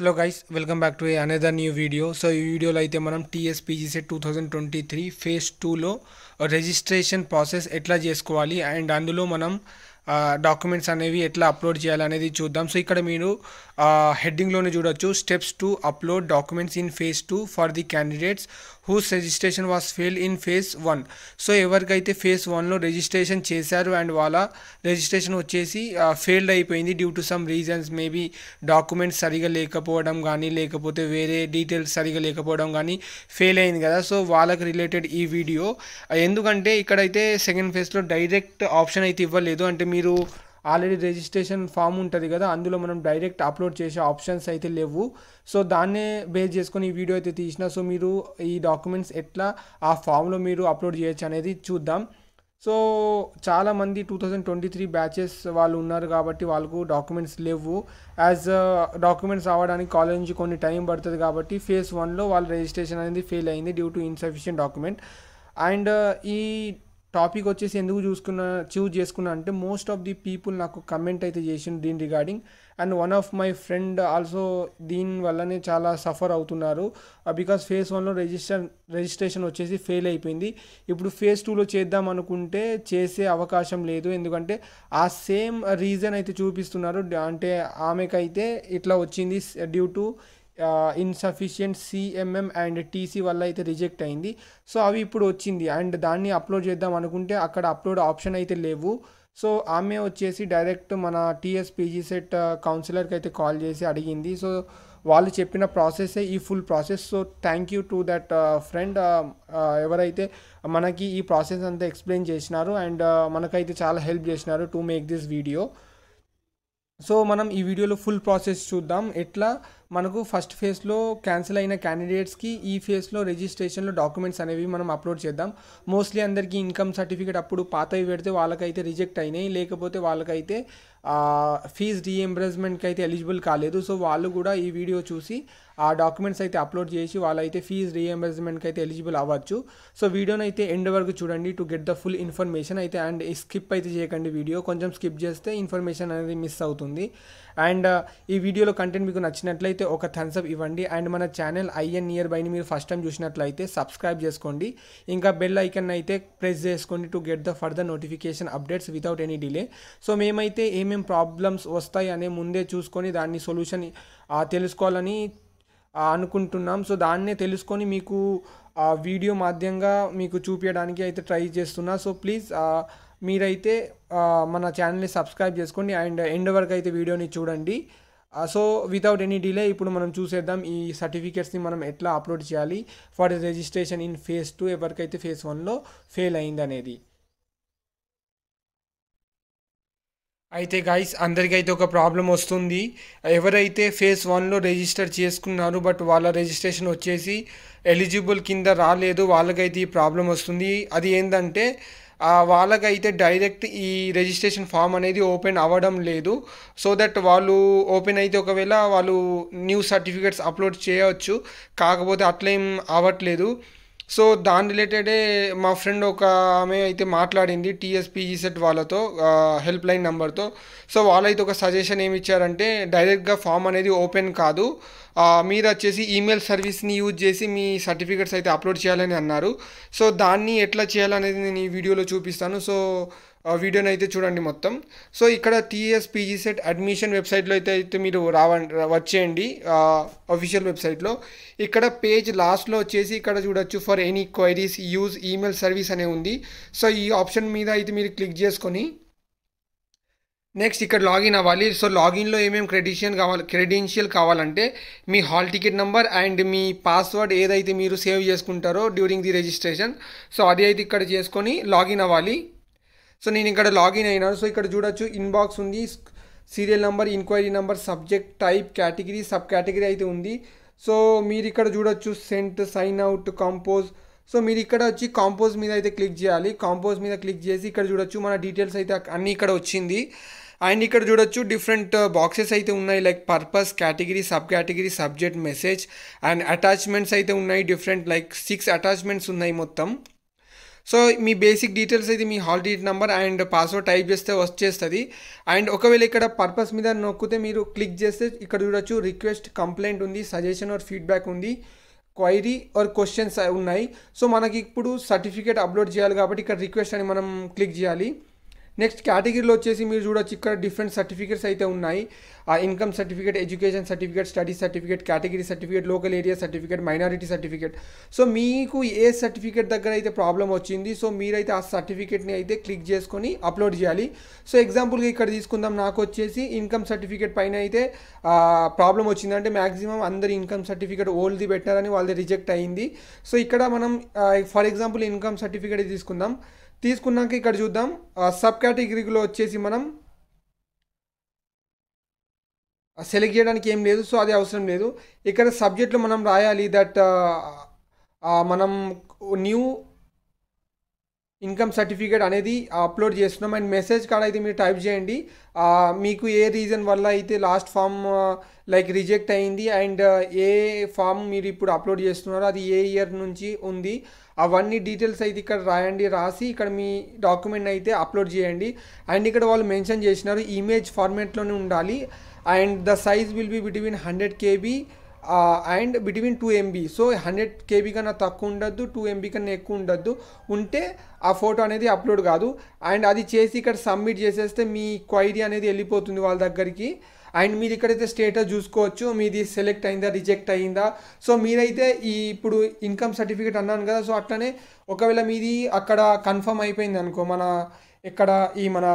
hello guys welcome back to another new video so ఈ వీడియోలో అయితే మనం TSPGC 2023 ఫేజ్ 2 లో రిజిస్ట్రేషన్ ప్రాసెస్ ఎట్లా చేసుకోవాలి అండ్ అందులో మనం డాక్యుమెంట్స్ అనేవి ఎట్లా అప్లోడ్ చేయాలి అనేది చూద్దాం సో ఇక్కడ మీరు హెడ్డింగ్ లోనే చూడొచ్చు steps to upload documents in phase 2 for the candidates whose registration was fail in phase one so ఎవరికైతే ఫేజ్ వన్లో రిజిస్ట్రేషన్ చేశారు అండ్ వాళ్ళ రిజిస్ట్రేషన్ వచ్చేసి ఫెయిల్డ్ అయిపోయింది due to some reasons maybe documents సరిగా లేకపోవడం కానీ లేకపోతే వేరే డీటెయిల్స్ సరిగా లేకపోవడం కానీ ఫెయిల్ అయింది కదా సో వాళ్ళకి రిలేటెడ్ ఈ వీడియో ఎందుకంటే ఇక్కడైతే సెకండ్ ఫేజ్లో డైరెక్ట్ ఆప్షన్ అయితే ఇవ్వలేదు అంటే మీరు ఆల్రెడీ రిజిస్ట్రేషన్ ఫామ్ ఉంటుంది కదా అందులో మనం డైరెక్ట్ అప్లోడ్ చేసే ఆప్షన్స్ అయితే లేవు సో దాన్నే బేస్ చేసుకొని ఈ వీడియో అయితే తీసిన సో మీరు ఈ డాక్యుమెంట్స్ ఎట్లా ఆ ఫామ్లో మీరు అప్లోడ్ చేయొచ్చు అనేది చూద్దాం సో చాలామంది two thousand twenty three batches వాళ్ళు ఉన్నారు కాబట్టి వాళ్ళకు డాక్యుమెంట్స్ లేవు యాజ్ డాక్యుమెంట్స్ రావడానికి కాలేజ్ నుంచి కొన్ని టైం పడుతుంది కాబట్టి ఫేజ్ వన్లో వాళ్ళ రిజిస్ట్రేషన్ అనేది ఫెయిల్ అయింది due to insufficient document and ఈ టాపిక్ వచ్చేసి ఎందుకు చూసుకున్నా చూజ్ చేసుకున్నా అంటే మోస్ట్ ఆఫ్ ది పీపుల్ నాకు కమెంట్ అయితే చేసింది దీని regarding and one of my friend also దీని వల్లనే చాలా సఫర్ అవుతున్నారు బికాస్ ఫేస్ వన్లో రిజిస్టర్ రిజిస్ట్రేషన్ వచ్చేసి ఫెయిల్ అయిపోయింది ఇప్పుడు ఫేజ్ టూలో చేద్దాం అనుకుంటే చేసే అవకాశం లేదు ఎందుకంటే ఆ సేమ్ రీజన్ అయితే చూపిస్తున్నారు అంటే ఆమెకైతే ఇట్లా వచ్చింది due to insufficient CMM and TC వల్ల అయితే రిజెక్ట్ అయింది సో అవి ఇప్పుడు వచ్చింది అండ్ దాన్ని అప్లోడ్ చేద్దాం అనుకుంటే అక్కడ అప్లోడ్ ఆప్షన్ అయితే లేవు సో ఆమె వచ్చేసి డైరెక్ట్ మన టీఎస్పీజీ సెట్ కౌన్సిలర్కి అయితే కాల్ చేసి అడిగింది సో వాళ్ళు చెప్పిన ప్రాసెస్సే ఈ full process so thank you to that friend ఎవరైతే మనకి ఈ ప్రాసెస్ అంతా ఎక్స్ప్లెయిన్ చేసినారు అండ్ మనకైతే చాలా హెల్ప్ చేసినారు to make this video so మనం ఈ వీడియోలో ఫుల్ ప్రాసెస్ చూద్దాం ఎట్లా మనకు ఫస్ట్ ఫేజ్లో క్యాన్సిల్ అయిన క్యాండిడేట్స్కి ఈ ఫేజ్లో రిజిస్ట్రేషన్లో డాక్యుమెంట్స్ అనేవి మనం అప్లోడ్ చేద్దాం మోస్ట్లీ అందరికీ ఇన్కమ్ సర్టిఫికేట్ అప్పుడు పాతవి పెడితే వాళ్ళకైతే రిజెక్ట్ అయినాయి లేకపోతే వాళ్ళకైతే ఫీజ్ రీఎంబర్స్మెంట్కి అయితే ఎలిజిబుల్ కాలేదు సో వాళ్ళు కూడా ఈ వీడియో చూసి ఆ డాక్యుమెంట్స్ అయితే అప్లోడ్ చేసి వాళ్ళైతే ఫీజ్ రీఎంబర్స్మెంట్కి అయితే ఎలిజిబుల్ అవ్వచ్చు సో వీడియోని అయితే ఎండ్ వరకు చూడండి to get the full information అయితే అండ్ స్కిప్ అయితే చేయకండి వీడియో కొంచెం స్కిప్ చేస్తే ఇన్ఫర్మేషన్ అనేది మిస్ అవుతుంది అండ్ ఈ వీడియోలో కంటెంట్ మీకు నచ్చినట్లయితే ఒక థన్సప్ ఇవ్వండి అండ్ మన ఛానల్ ఐఎన్ నియర్ బైని మీరు ఫస్ట్ టైం చూసినట్లయితే సబ్స్క్రైబ్ చేసుకోండి ఇంకా బెల్ ఐకన్ అయితే ప్రెస్ చేసుకోండి to get the further notification updates without any delay so మేమైతే ఏమేమి ప్రాబ్లమ్స్ వస్తాయి అనే ముందే చూసుకొని దాన్ని సొల్యూషన్ తెలుసుకోవాలని అనుకుంటున్నాం సో దాన్నే తెలుసుకొని మీకు వీడియో మాధ్యంగా మీకు చూపించడానికి అయితే ట్రై చేస్తున్నా సో ప్లీజ్ మీరైతే మన ఛానల్ని సబ్స్క్రైబ్ చేసుకోండి అండ్ ఎండ్ వరకు అయితే వీడియోని చూడండి సో వితౌట్ ఎనీ డిలే ఇప్పుడు మనం చూసేద్దాం ఈ సర్టిఫికేట్స్ని మనం ఎట్లా అప్లోడ్ చేయాలి for registration in phase two ఎవరికైతే ఫేజ్ వన్లో ఫెయిల్ అయింది అనేది అయితే గాయస్ అందరికైతే ఒక ప్రాబ్లం వస్తుంది ఎవరైతే ఫేస్ వన్లో రిజిస్టర్ చేసుకున్నారు బట్ వాళ్ళ రిజిస్ట్రేషన్ వచ్చేసి ఎలిజిబుల్ కింద రాలేదు వాళ్ళకైతే ఈ ప్రాబ్లం వస్తుంది అది ఏంటంటే వాళ్ళకైతే డైరెక్ట్ ఈ రిజిస్ట్రేషన్ ఫామ్ అనేది ఓపెన్ అవ్వడం లేదు సో దట్ వాళ్ళు ఓపెన్ అయితే ఒకవేళ వాళ్ళు న్యూ సర్టిఫికేట్స్ అప్లోడ్ చేయవచ్చు కాకపోతే అట్లేం అవ్వట్లేదు సో దాని రిలేటెడే మా ఫ్రెండ్ ఒక ఆమె అయితే మాట్లాడింది టీఎస్పీజీ సెట్ వాళ్ళతో హెల్ప్ లైన్ నెంబర్తో సో వాళ్ళైతే ఒక సజెషన్ ఏమి ఇచ్చారంటే డైరెక్ట్గా ఫామ్ అనేది ఓపెన్ కాదు మీరు వచ్చేసి ఈమెయిల్ సర్వీస్ని యూజ్ చేసి మీ సర్టిఫికెట్స్ అయితే అప్లోడ్ చేయాలని అన్నారు సో దాన్ని ఎట్లా చేయాలనేది నేను ఈ వీడియోలో చూపిస్తాను సో వీడియోని అయితే చూడండి మొత్తం సో ఇక్కడ టీఎస్ పీజీ సెట్ అడ్మిషన్ వెబ్సైట్లో అయితే అయితే మీరు రావ వచ్చేయండి అఫీషియల్ వెబ్సైట్లో ఇక్కడ పేజ్ లాస్ట్లో వచ్చేసి ఇక్కడ చూడొచ్చు for any queries use email service అనే ఉంది సో ఈ ఆప్షన్ మీద అయితే మీరు క్లిక్ చేసుకొని నెక్స్ట్ ఇక్కడ లాగిన్ అవ్వాలి సో లాగిన్లో ఏమేమి క్రెడిషియల్ కావాలి క్రెడెన్షియల్ కావాలంటే మీ హాల్ టికెట్ నెంబర్ అండ్ మీ పాస్వర్డ్ ఏదైతే మీరు సేవ్ చేసుకుంటారో డ్యూరింగ్ ది రిజిస్ట్రేషన్ సో అది అయితే ఇక్కడ చేసుకొని లాగిన్ అవ్వాలి సో నేను ఇక్కడ లాగిన్ అయినాను సో ఇక్కడ చూడొచ్చు ఇన్బాక్స్ ఉంది serial number inquiry number subject type category sub category అయితే ఉంది సో మీరు ఇక్కడ చూడొచ్చు sent sign out compose so మీరు ఇక్కడ వచ్చి కాంపోజ్ మీద అయితే క్లిక్ చేయాలి కాంపోజ్ మీద క్లిక్ చేసి ఇక్కడ చూడొచ్చు మన డీటెయిల్స్ అయితే అన్నీ ఇక్కడ వచ్చింది అండ్ ఇక్కడ చూడొచ్చు డిఫరెంట్ బాక్సెస్ uh, అయితే ఉన్నాయి like purpose category sub category subject message and attachments అయితే ఉన్నాయి డిఫరెంట్ లైక్ సిక్స్ అటాచ్మెంట్స్ ఉన్నాయి మొత్తం సో మీ బేసిక్ డీటెయిల్స్ అయితే మీ హాల్ డీట్ నెంబర్ అండ్ పాస్వర్డ్ టైప్ చేస్తే వచ్చేస్తుంది అండ్ ఒకవేళ ఇక్కడ పర్పస్ మీద నొక్కితే మీరు క్లిక్ చేస్తే ఇక్కడ చూడొచ్చు రిక్వెస్ట్ కంప్లైంట్ ఉంది సజెషన్ ఆర్ ఫీడ్బ్యాక్ ఉంది క్వైరీ ఆర్ క్వశ్చన్స్ ఉన్నాయి సో మనకి ఇప్పుడు సర్టిఫికేట్ అప్లోడ్ చేయాలి కాబట్టి ఇక్కడ రిక్వెస్ట్ అని మనం క్లిక్ చేయాలి నెక్స్ట్ కేటగిరీలో వచ్చేసి మీరు చూడొచ్చు ఇక్కడ డిఫరెంట్ సర్టిఫికేట్స్ అయితే ఉన్నాయి ఆ income certificate education certificate study certificate category certificate local area certificate minority certificate so మీకు ఏ సర్టిఫికేట్ దగ్గర అయితే ప్రాబ్లం వచ్చింది సో మీరైతే ఆ సర్టిఫికేట్ని అయితే క్లిక్ చేసుకొని అప్లోడ్ చేయాలి సో ఎగ్జాంపుల్గా ఇక్కడ తీసుకుందాం నాకు వచ్చేసి ఇన్కమ్ సర్టిఫికేట్ పైన అయితే ప్రాబ్లం వచ్చిందంటే మ్యాక్సిమం అందరి ఇన్కమ్ సర్టిఫికేట్ ఓల్డ్ది పెట్టారని వాళ్ళది రిజెక్ట్ అయింది సో ఇక్కడ మనం ఫర్ ఎగ్జాంపుల్ ఇన్కమ్ సర్టిఫికేట్ తీసుకుందాం తీసుకున్నాక ఇక్కడ చూద్దాం సబ్ కేటగిరీలో వచ్చేసి మనం సెలెక్ట్ చేయడానికి ఏం లేదు సో అది అవసరం లేదు ఇక్కడ సబ్జెక్ట్లో మనం రాయాలి దట్ మనం న్యూ ఇన్కమ్ సర్టిఫికేట్ అనేది అప్లోడ్ చేస్తున్నాం అండ్ మెసేజ్ కాడ అయితే మీరు టైప్ చేయండి మీకు ఏ రీజన్ వల్ల అయితే లాస్ట్ ఫామ్ లైక్ రిజెక్ట్ అయింది అండ్ ఏ ఫామ్ మీరు ఇప్పుడు అప్లోడ్ చేస్తున్నారో అది ఏ ఇయర్ నుంచి ఉంది అవన్నీ డీటెయిల్స్ అయితే ఇక్కడ రాయండి రాసి ఇక్కడ మీ డాక్యుమెంట్ అయితే అప్లోడ్ చేయండి అండ్ ఇక్కడ వాళ్ళు మెన్షన్ చేసినారు ఇమేజ్ ఫార్మేట్లోనే ఉండాలి and the size will be between hundred KB and between two MB so hundred KB కన్నా తక్కువ ఉండొద్దు టూ ఎంబీ కన్నా ఎక్కువ ఉండొద్దు ఉంటే ఆ ఫోటో అనేది అప్లోడ్ కాదు అండ్ అది చేసి ఇక్కడ సబ్మిట్ చేసేస్తే మీ క్వైరీ అనేది వెళ్ళిపోతుంది వాళ్ళ దగ్గరికి అండ్ మీరు ఇక్కడైతే స్టేటస్ చూసుకోవచ్చు మీది సెలెక్ట్ అయిందా రిజెక్ట్ అయిందా సో మీరైతే ఈ ఇప్పుడు ఇన్కమ్ సర్టిఫికేట్ అన్నాను కదా సో అట్లనే ఒకవేళ మీది అక్కడ కన్ఫర్మ్ అయిపోయింది అనుకో మన ఇక్కడ ఈ మన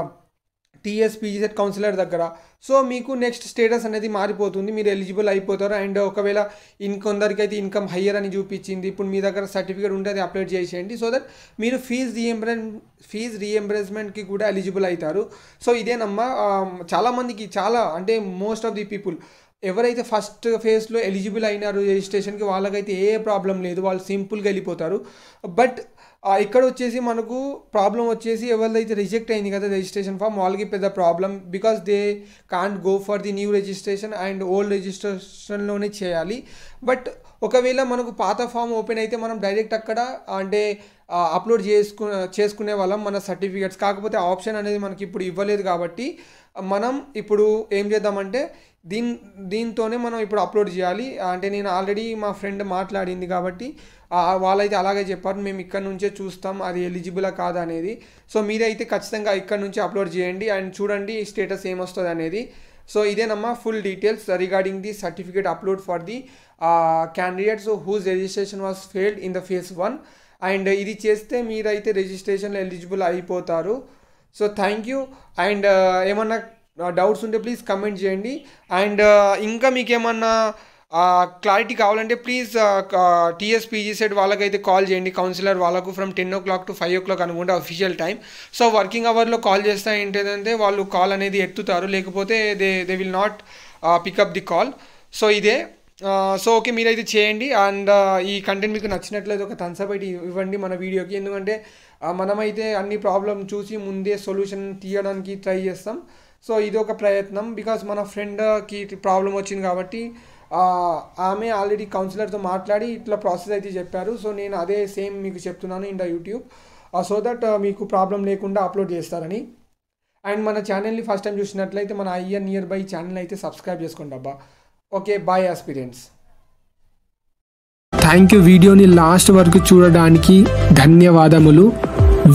టీఎస్పీజీసెట్ కౌన్సిలర్ దగ్గర సో మీకు నెక్స్ట్ స్టేటస్ అనేది మారిపోతుంది మీరు ఎలిజిబుల్ అయిపోతారు అండ్ ఒకవేళ అయితే ఇన్కమ్ హయ్యర్ అని చూపించింది ఇప్పుడు మీ దగ్గర సర్టిఫికేట్ ఉంటే అది అప్లోడ్ చేసేయండి సో దట్ మీరు ఫీజ్ రీఎంబ్రెన్ ఫీజ్ రీఎంబ్రేస్మెంట్కి కూడా ఎలిజిబుల్ అవుతారు సో ఇదేనమ్మా చాలామందికి చాలా అంటే మోస్ట్ ఆఫ్ ది పీపుల్ ఎవరైతే ఫస్ట్ ఫేజ్లో ఎలిజిబుల్ అయినారు రిజిస్ట్రేషన్కి వాళ్ళకైతే ఏ ప్రాబ్లం లేదు వాళ్ళు సింపుల్గా వెళ్ళిపోతారు బట్ ఇక్కడ వచ్చేసి మనకు ప్రాబ్లం వచ్చేసి ఎవరిదైతే రిజెక్ట్ అయింది కదా రిజిస్ట్రేషన్ ఫామ్ వాళ్ళకి పెద్ద problem because they can't go for the new registration and old రిజిస్ట్రేషన్లోనే చేయాలి బట్ ఒకవేళ మనకు పాత ఫామ్ ఓపెన్ అయితే మనం డైరెక్ట్ అక్కడ అంటే అప్లోడ్ చేసుకు చేసుకునే వాళ్ళం మన సర్టిఫికేట్స్ కాకపోతే ఆప్షన్ అనేది మనకి ఇప్పుడు ఇవ్వలేదు కాబట్టి మనం ఇప్పుడు ఏం చేద్దామంటే దీని దీంతోనే మనం ఇప్పుడు అప్లోడ్ చేయాలి అంటే నేను ఆల్రెడీ మా ఫ్రెండ్ మాట్లాడింది కాబట్టి వాళ్ళైతే అలాగే చెప్పారు మేము ఇక్కడ నుంచే చూస్తాం అది ఎలిజిబులా కాదా అనేది సో మీరైతే ఖచ్చితంగా ఇక్కడ నుంచి అప్లోడ్ చేయండి అండ్ చూడండి స్టేటస్ ఏమొస్తుంది అనేది సో ఇదేనమ్మా full details regarding the certificate upload for the candidates whose registration was failed in the phase one and ఇది చేస్తే మీరైతే రిజిస్ట్రేషన్ ఎలిజిబుల్ అయిపోతారు so thank you and uh, ఏమన్నా డౌట్స్ uh, ఉంటే ప్లీజ్ కమెంట్ చేయండి అండ్ uh, ఇంకా మీకు ఏమన్నా క్లారిటీ కావాలంటే ప్లీజ్ టీఎస్పీజీ సెట్ వాళ్ళకైతే కాల్ చేయండి కౌన్సిలర్ వాళ్ళకు from ten o'clock to five o'clock అనుకుంటే అఫీషియల్ టైం సో వర్కింగ్ అవర్లో కాల్ చేస్తే ఏంటంటే వాళ్ళు కాల్ అనేది ఎత్తుతారు లేకపోతే they they will not pick up the call so ఇదే సో ఓకే మీరైతే చేయండి అండ్ ఈ కంటెంట్ మీకు నచ్చినట్లయితే ఒక థమ్స్అప్ అయితే ఇవ్వండి మన వీడియోకి ఎందుకంటే మనమైతే అన్ని ప్రాబ్లమ్ చూసి ముందే సొల్యూషన్ తీయడానికి ట్రై చేస్తాం సో ఇది ఒక ప్రయత్నం బికాజ్ మన ఫ్రెండ్కి ప్రాబ్లం వచ్చింది కాబట్టి ఆమె ఆల్రెడీ కౌన్సిలర్తో మాట్లాడి ఇట్లా ప్రాసెస్ అయితే చెప్పారు సో నేను అదే సేమ్ మీకు చెప్తున్నాను ఇన్ యూట్యూబ్ సో దట్ మీకు ప్రాబ్లం లేకుండా అప్లోడ్ చేస్తారని అండ్ మన ఛానల్ని ఫస్ట్ టైం చూసినట్లయితే మన ఐఎన్ నియర్ బై ఛానల్ అయితే సబ్స్క్రైబ్ చేసుకోండి అబ్బా okay bye experience thank you వీడియోని లాస్ట్ వరకు చూడడానికి ధన్యవాదములు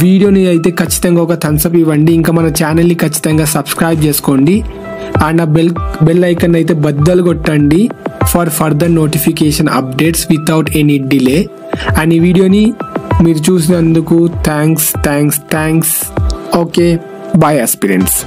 వీడియోని అయితే ఖచ్చితంగా ఒక థమ్స్అప్ ఇవ్వండి ఇంకా మన ఛానల్ని ఖచ్చితంగా సబ్స్క్రైబ్ చేసుకోండి అండ్ ఆ బెల్ బెల్ ఐకన్ అయితే బద్దలు కొట్టండి for further notification updates without any delay and ఈ వీడియోని మీరు చూసినందుకు thanks thanks thanks okay bye experience